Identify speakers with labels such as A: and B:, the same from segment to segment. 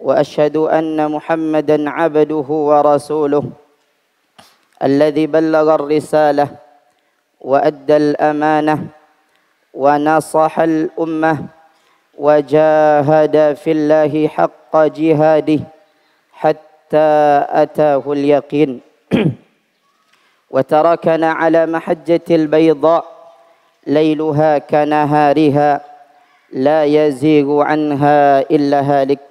A: واشهد ان محمدا عبده ورسوله الذي بلغ الرساله وادى الامانه ونصح الامه وجاهد في الله حق جهاده حتى اتاه اليقين وتركنا على محجه البيضاء ليلها كنهارها لا يزيغ عنها الا هالك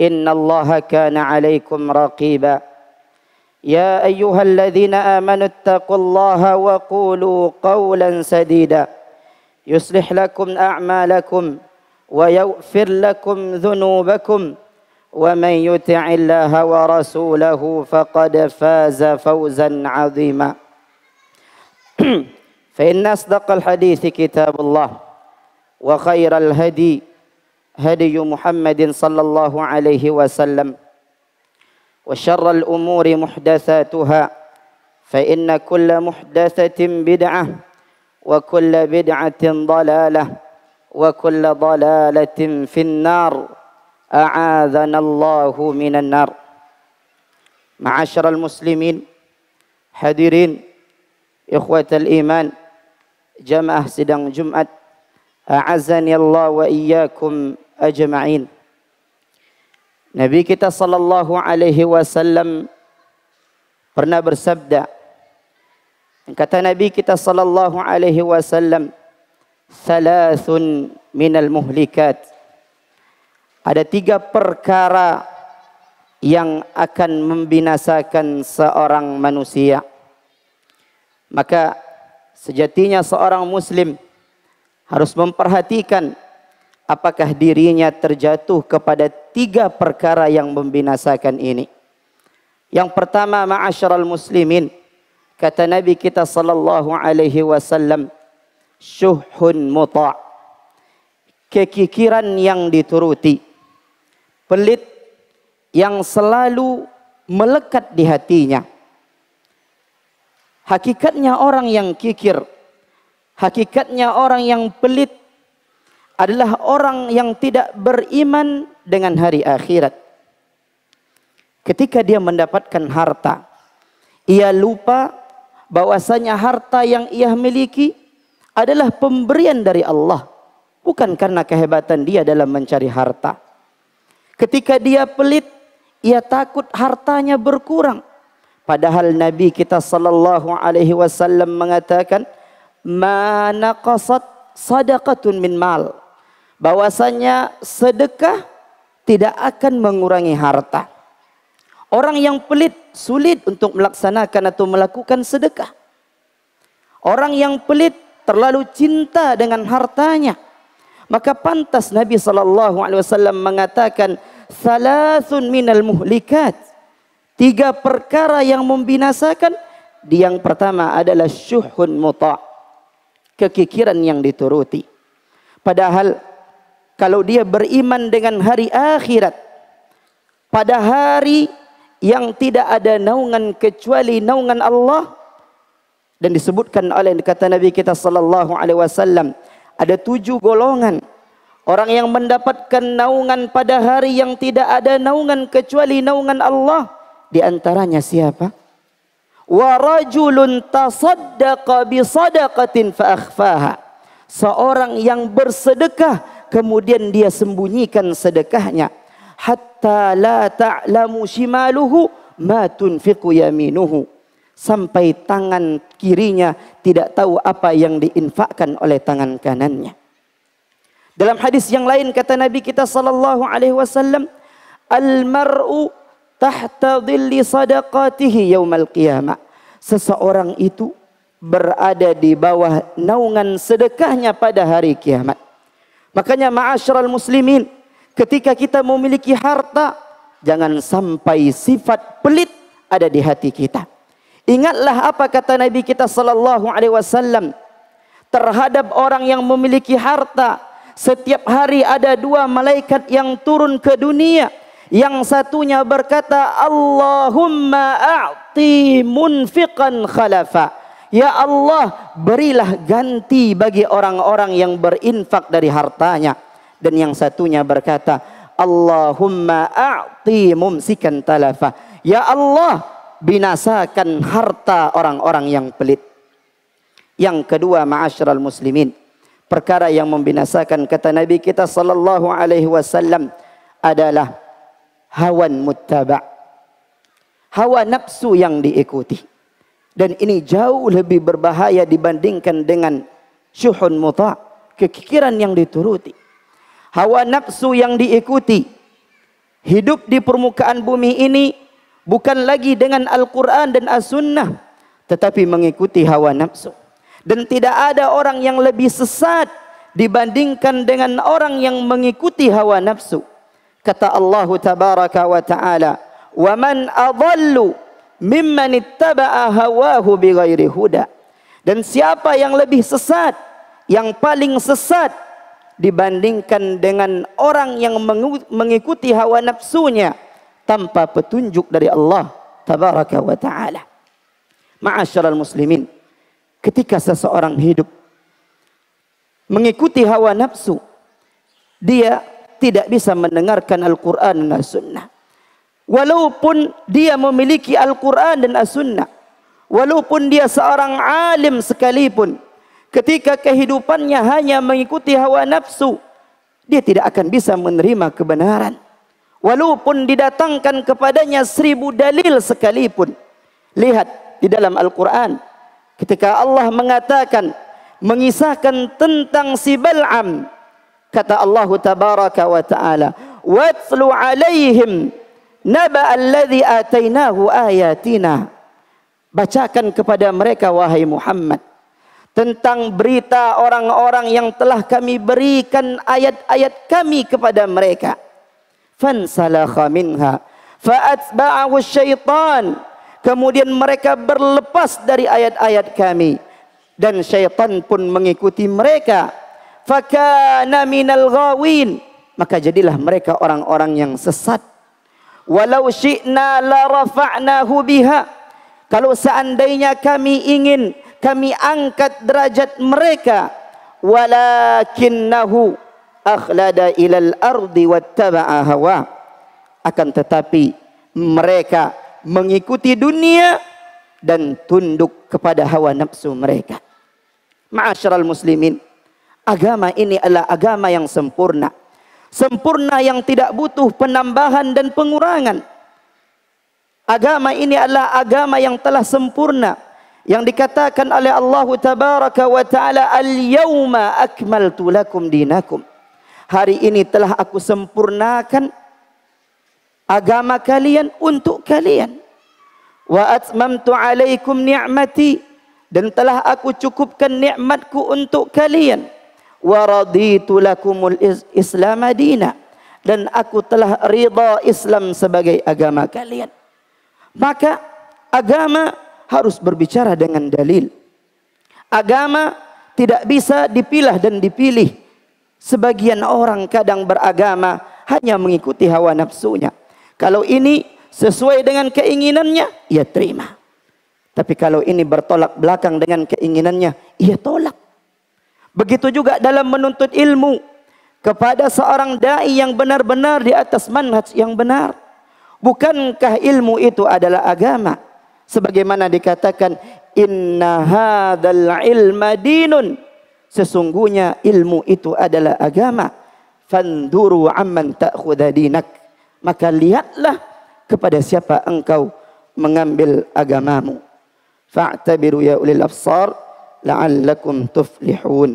A: إن الله كان عليكم رقيبا يا أيها الذين آمنوا اتقوا الله وقولوا قولا سديدا يصلح لكم أعمالكم ويغفر لكم ذنوبكم ومن يطع الله ورسوله فقد فاز فوزا عظيما فإن أصدق الحديث كتاب الله وخير الهدي هدي محمد صلى الله عليه وسلم وشر الأمور محدثاتها فإن كل محدثة بدعة وكل بدعة ضلالة وكل ضلالة في النار أعاذنا الله من النار معاشر المسلمين حذرين إخوة الإيمان جماعة سيدنا جمعه أعزني الله وإياكم ajma'in. Nabi kita sallallahu alaihi wasallam pernah bersabda kata Nabi kita sallallahu alaihi wasallam thalathun minal muhlikat ada tiga perkara yang akan membinasakan seorang manusia maka sejatinya seorang muslim harus memperhatikan apakah dirinya terjatuh kepada tiga perkara yang membinasakan ini. Yang pertama ma'asyiral muslimin kata Nabi kita sallallahu alaihi wasallam syuhun muta' kekikiran yang dituruti pelit yang selalu melekat di hatinya hakikatnya orang yang kikir hakikatnya orang yang pelit adalah orang yang tidak beriman dengan hari akhirat. Ketika dia mendapatkan harta, ia lupa bahwasanya harta yang ia miliki adalah pemberian dari Allah, bukan karena kehebatan dia dalam mencari harta. Ketika dia pelit, ia takut hartanya berkurang. Padahal Nabi kita sallallahu alaihi wasallam mengatakan, "Ma naqasat sadaqatun min mal." bahwasanya sedekah tidak akan mengurangi harta. Orang yang pelit sulit untuk melaksanakan atau melakukan sedekah. Orang yang pelit terlalu cinta dengan hartanya. Maka pantas Nabi sallallahu alaihi wasallam mengatakan salasun minal muhlikat. Tiga perkara yang membinasakan. Yang pertama adalah syuhun muta. Kekikiran yang dituruti. Padahal kalau dia beriman dengan hari akhirat pada hari yang tidak ada naungan kecuali naungan Allah dan disebutkan oleh kata Nabi kita sallallahu alaihi wasallam ada tujuh golongan orang yang mendapatkan naungan pada hari yang tidak ada naungan kecuali naungan Allah di antaranya siapa warajulun tasaddaqa bi sadaqatin fa akhfaha seorang yang bersedekah kemudian dia sembunyikan sedekahnya hatta la ta'lamu shimaluhu ma tunfiqu yaminuhu sampai tangan kirinya tidak tahu apa yang diinfakkan oleh tangan kanannya. Dalam hadis yang lain kata Nabi kita sallallahu alaihi wasallam, "Al-mar'u tahta dhilli sadaqatihi yaumal qiyamah." Seseorang itu berada di bawah naungan sedekahnya pada hari kiamat. Makanya ma'asyiral muslimin, ketika kita memiliki harta, jangan sampai sifat pelit ada di hati kita. Ingatlah apa kata Nabi kita sallallahu alaihi wasallam terhadap orang yang memiliki harta. Setiap hari ada dua malaikat yang turun ke dunia. Yang satunya berkata, "Allahumma a'ti munfiqan khalafa." Ya Allah, berilah ganti bagi orang-orang yang berinfak dari hartanya. Dan yang satunya berkata, Allahumma a'ti mumsikan talafa. Ya Allah, binasakan harta orang-orang yang pelit. Yang kedua, ma'asyiral muslimin. Perkara yang membinasakan kata Nabi kita sallallahu alaihi wasallam adalah hawan muttaba. Hawa nafsu yang diikuti. Dan ini jauh lebih berbahaya dibandingkan dengan syuhun muta, kekikiran yang dituruti. Hawa nafsu yang diikuti. Hidup di permukaan bumi ini bukan lagi dengan Al-Quran dan As-Sunnah. Tetapi mengikuti hawa nafsu. Dan tidak ada orang yang lebih sesat dibandingkan dengan orang yang mengikuti hawa nafsu. Kata Allah Tabaraka wa Ta'ala, وَمَنْ أَضَلُّ mimman ittaba'a hawahu bighairi huda. Dan siapa yang lebih sesat, yang paling sesat dibandingkan dengan orang yang mengikuti hawa nafsunya tanpa petunjuk dari Allah tabaraka wa taala. Ma'asyiral muslimin, ketika seseorang hidup mengikuti hawa nafsu, dia tidak bisa mendengarkan Al-Qur'an dan Sunnah. Walaupun dia memiliki Al-Quran dan As-Sunnah. Walaupun dia seorang alim sekalipun. Ketika kehidupannya hanya mengikuti hawa nafsu. Dia tidak akan bisa menerima kebenaran. Walaupun didatangkan kepadanya seribu dalil sekalipun. Lihat di dalam Al-Quran. Ketika Allah mengatakan. Mengisahkan tentang si Bal'am. Kata Allah Tabaraka wa Ta'ala. Watlu alaihim naba alladhi atainahu ayatina. Bacakan kepada mereka wahai Muhammad tentang berita orang-orang yang telah kami berikan ayat-ayat kami kepada mereka. Fansalakha minha fa'atba'ahu syaitan. Kemudian mereka berlepas dari ayat-ayat kami dan syaitan pun mengikuti mereka. Fakana minal ghawin. Maka jadilah mereka orang-orang yang sesat. Walau syi'na la rafa'nahu biha. Kalau seandainya kami ingin kami angkat derajat mereka walakinnahu akhlada ilal ardi wattaba'a hawa akan tetapi mereka mengikuti dunia dan tunduk kepada hawa nafsu mereka ma'asyiral muslimin agama ini adalah agama yang sempurna sempurna yang tidak butuh penambahan dan pengurangan. Agama ini adalah agama yang telah sempurna yang dikatakan oleh Allah tabaraka wa taala al-yauma akmaltu lakum dinakum. Hari ini telah aku sempurnakan agama kalian untuk kalian. Wa atmamtu alaikum ni'mati dan telah aku cukupkan nikmatku untuk kalian wa lakumul islam Adina dan aku telah ridha Islam sebagai agama kalian. Maka agama harus berbicara dengan dalil. Agama tidak bisa dipilah dan dipilih. Sebagian orang kadang beragama hanya mengikuti hawa nafsunya. Kalau ini sesuai dengan keinginannya, ia terima. Tapi kalau ini bertolak belakang dengan keinginannya, ia tolak. Begitu juga dalam menuntut ilmu kepada seorang dai yang benar-benar di atas manhaj yang benar. Bukankah ilmu itu adalah agama? Sebagaimana dikatakan inna hadzal ilma dinun. Sesungguhnya ilmu itu adalah agama. Fanduru amman ta'khudha dinak. Maka lihatlah kepada siapa engkau mengambil agamamu. Fa'tabiru ya ulil absar لعلكم تفلحون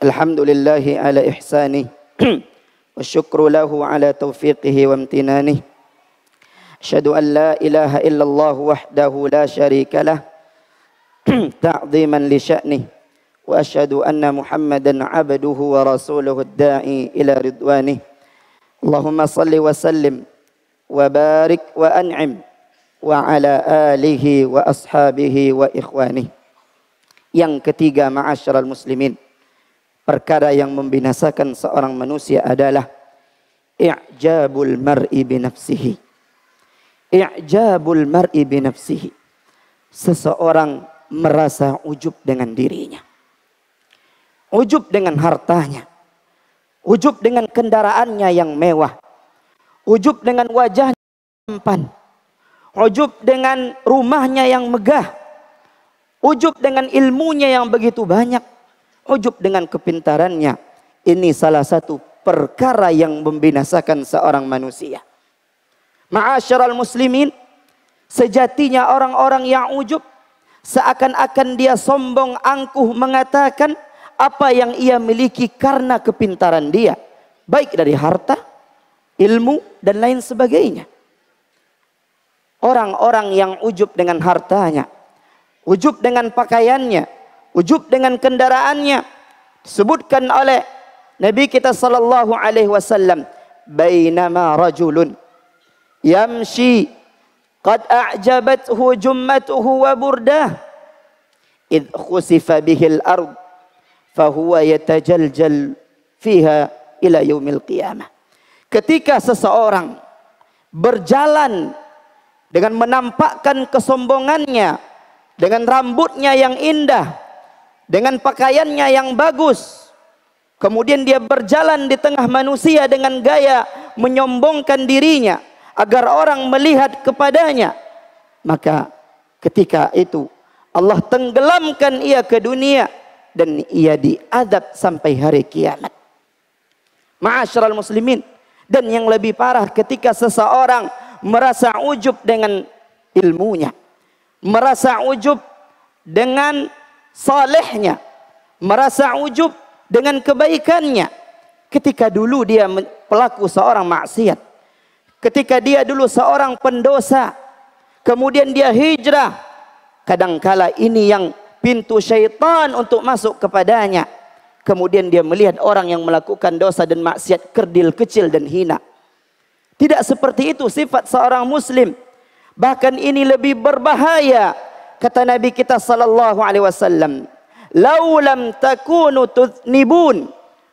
A: الحمد لله على إحسانه والشكر له على توفيقه وامتنانه أشهد أن لا إله إلا الله وحده لا شريك له تعظيما لشأنه واشهد ان محمدا عبده ورسوله الداعي الى رضوانه اللهم صل وسلم وبارك وانعم وعلى آله wa ashabihi wa ikhwani. Yang ketiga ma'asyiral muslimin. Perkara yang membinasakan seorang manusia adalah i'jabul mar'i bi nafsihi. I'jabul mar'i bi nafsihi. Seseorang merasa ujub dengan dirinya. Ujub dengan hartanya. Ujub dengan kendaraannya yang mewah. Ujub dengan wajahnya yang tampan. Ujub dengan rumahnya yang megah. Ujub dengan ilmunya yang begitu banyak. Ujub dengan kepintarannya. Ini salah satu perkara yang membinasakan seorang manusia. Ma'asyiral muslimin, sejatinya orang-orang yang ujub seakan-akan dia sombong angkuh mengatakan apa yang ia miliki karena kepintaran dia, baik dari harta, ilmu, dan lain sebagainya. Orang-orang yang ujub dengan hartanya, ujub dengan pakaiannya, ujub dengan kendaraannya, disebutkan oleh Nabi kita sallallahu alaihi wasallam, "Bainama rajulun yamshi qad a'jabathu jummatuhu wa burdah idh khusifa bihil ardh fahuwa yatajaljal fiha ila yaumil qiyamah. Ketika seseorang berjalan dengan menampakkan kesombongannya, dengan rambutnya yang indah, dengan pakaiannya yang bagus, kemudian dia berjalan di tengah manusia dengan gaya menyombongkan dirinya agar orang melihat kepadanya, maka ketika itu Allah tenggelamkan ia ke dunia dan ia diadab sampai hari kiamat. Ma'asyiral muslimin dan yang lebih parah ketika seseorang merasa ujub dengan ilmunya, merasa ujub dengan salehnya, merasa ujub dengan kebaikannya. Ketika dulu dia pelaku seorang maksiat, ketika dia dulu seorang pendosa, kemudian dia hijrah. Kadangkala ini yang pintu syaitan untuk masuk kepadanya. Kemudian dia melihat orang yang melakukan dosa dan maksiat kerdil kecil dan hina. Tidak seperti itu sifat seorang muslim. Bahkan ini lebih berbahaya. Kata Nabi kita sallallahu alaihi wasallam, "Lau lam takunu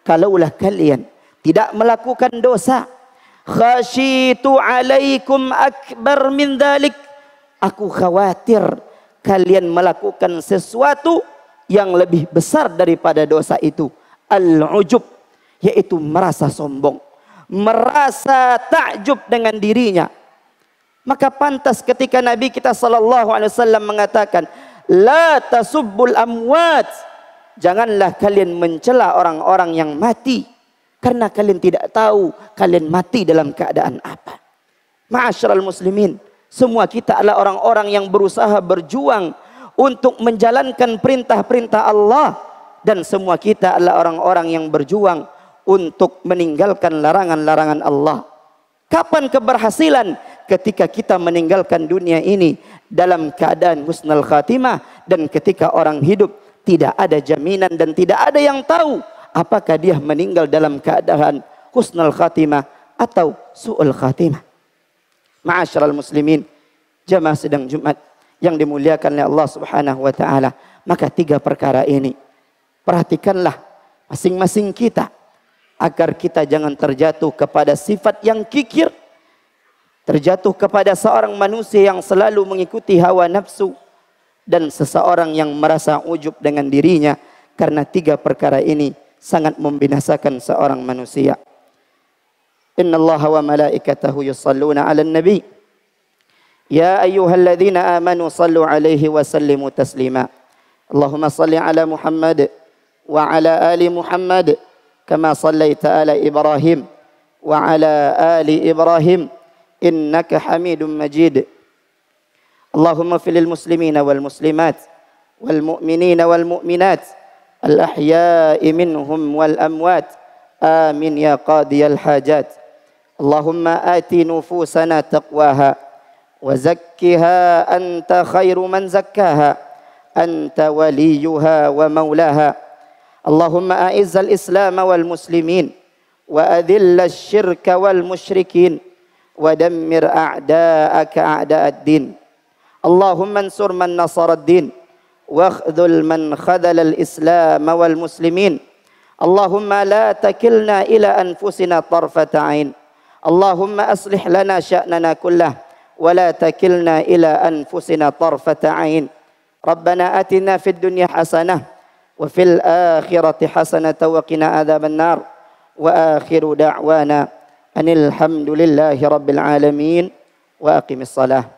A: Kalaulah kalian tidak melakukan dosa, khasyitu alaikum akbar min Aku khawatir kalian melakukan sesuatu yang lebih besar daripada dosa itu. Al-ujub, yaitu merasa sombong. Merasa takjub dengan dirinya. Maka pantas ketika Nabi kita sallallahu alaihi wasallam mengatakan, "La tasubbul amwat." Janganlah kalian mencela orang-orang yang mati karena kalian tidak tahu kalian mati dalam keadaan apa. Ma'asyiral muslimin, semua kita adalah orang-orang yang berusaha berjuang untuk menjalankan perintah-perintah Allah dan semua kita adalah orang-orang yang berjuang untuk meninggalkan larangan-larangan Allah. Kapan keberhasilan? Ketika kita meninggalkan dunia ini dalam keadaan husnul khatimah dan ketika orang hidup tidak ada jaminan dan tidak ada yang tahu apakah dia meninggal dalam keadaan husnul khatimah atau su'ul khatimah ma'asyiral muslimin, jamaah sedang Jumat yang dimuliakan oleh Allah Subhanahu wa taala. Maka tiga perkara ini perhatikanlah masing-masing kita agar kita jangan terjatuh kepada sifat yang kikir, terjatuh kepada seorang manusia yang selalu mengikuti hawa nafsu dan seseorang yang merasa ujub dengan dirinya karena tiga perkara ini sangat membinasakan seorang manusia. إن الله وملائكته يصلون على النبي يا أيها الذين آمنوا صلوا عليه وسلموا تسليما اللهم صل على محمد وعلى آل محمد كما صليت على إبراهيم وعلى آل إبراهيم إنك حميد مجيد اللهم اغفر للمسلمين والمسلمات والمؤمنين والمؤمنات الأحياء منهم والأموات آمين يا قاضي الحاجات اللهم آت نفوسنا تقواها وزكها أنت خير من زكاها أنت وليها ومولاها اللهم أعز الإسلام والمسلمين وأذل الشرك والمشركين ودمر أعداءك أعداء الدين اللهم انصر من نصر الدين واخذل من خذل الإسلام والمسلمين اللهم لا تكلنا إلى أنفسنا طرفة عين اللهم أصلح لنا شأننا كله ولا تكلنا إلى أنفسنا طرفة عين ربنا آتنا في الدنيا حسنة وفي الآخرة حسنة وقنا عذاب النار وآخر دعوانا أن الحمد لله رب العالمين وأقم الصلاة